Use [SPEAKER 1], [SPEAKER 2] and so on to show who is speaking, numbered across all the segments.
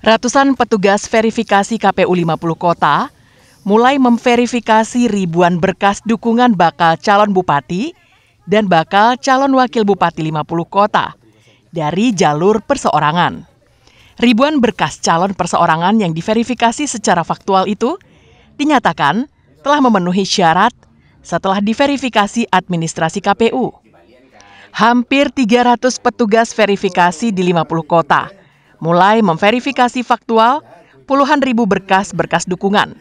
[SPEAKER 1] Ratusan petugas verifikasi KPU 50 kota mulai memverifikasi ribuan berkas dukungan bakal calon bupati dan bakal calon wakil bupati 50 kota dari jalur perseorangan. Ribuan berkas calon perseorangan yang diverifikasi secara faktual itu dinyatakan telah memenuhi syarat setelah diverifikasi administrasi KPU. Hampir 300 petugas verifikasi di 50 kota mulai memverifikasi faktual puluhan ribu berkas-berkas dukungan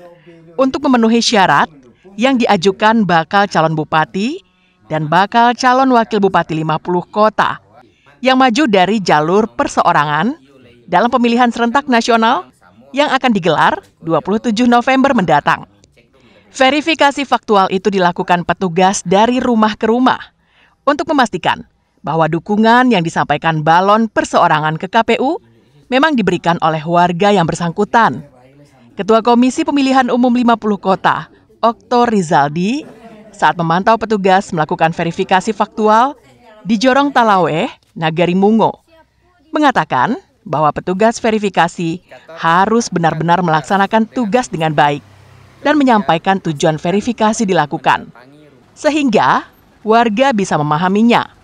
[SPEAKER 1] untuk memenuhi syarat yang diajukan bakal calon bupati dan bakal calon wakil bupati 50 kota yang maju dari jalur perseorangan dalam pemilihan serentak nasional yang akan digelar 27 November mendatang. Verifikasi faktual itu dilakukan petugas dari rumah ke rumah untuk memastikan bahwa dukungan yang disampaikan balon perseorangan ke KPU memang diberikan oleh warga yang bersangkutan. Ketua Komisi Pemilihan Umum 50 Kota, Okto Rizaldi, saat memantau petugas melakukan verifikasi faktual di Jorong Talawe, Nagari Mungo, mengatakan bahwa petugas verifikasi harus benar-benar melaksanakan tugas dengan baik dan menyampaikan tujuan verifikasi dilakukan, sehingga warga bisa memahaminya.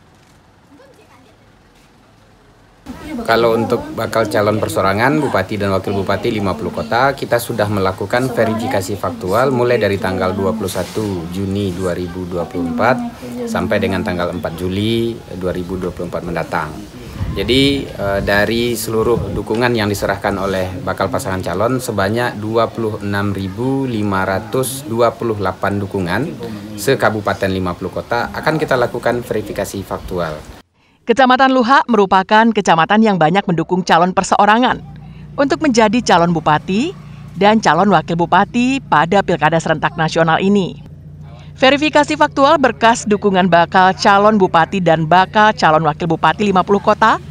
[SPEAKER 2] Kalau untuk bakal calon persorangan, Bupati dan Wakil Bupati 50 kota, kita sudah melakukan verifikasi faktual mulai dari tanggal 21 Juni 2024 sampai dengan tanggal 4 Juli 2024 mendatang. Jadi eh, dari seluruh dukungan yang diserahkan oleh bakal pasangan calon sebanyak 26.528 dukungan se-kabupaten 50 kota akan kita lakukan verifikasi faktual.
[SPEAKER 1] Kecamatan Luha merupakan kecamatan yang banyak mendukung calon perseorangan untuk menjadi calon bupati dan calon wakil bupati pada Pilkada Serentak Nasional ini. Verifikasi faktual berkas dukungan bakal calon bupati dan bakal calon wakil bupati 50 kota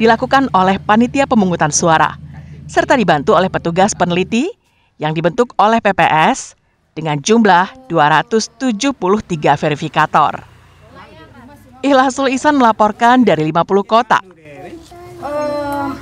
[SPEAKER 1] dilakukan oleh panitia pemungutan suara serta dibantu oleh petugas peneliti yang dibentuk oleh PPS dengan jumlah 273 verifikator. Ilhasul Isan melaporkan dari 50 kota.
[SPEAKER 2] Uh,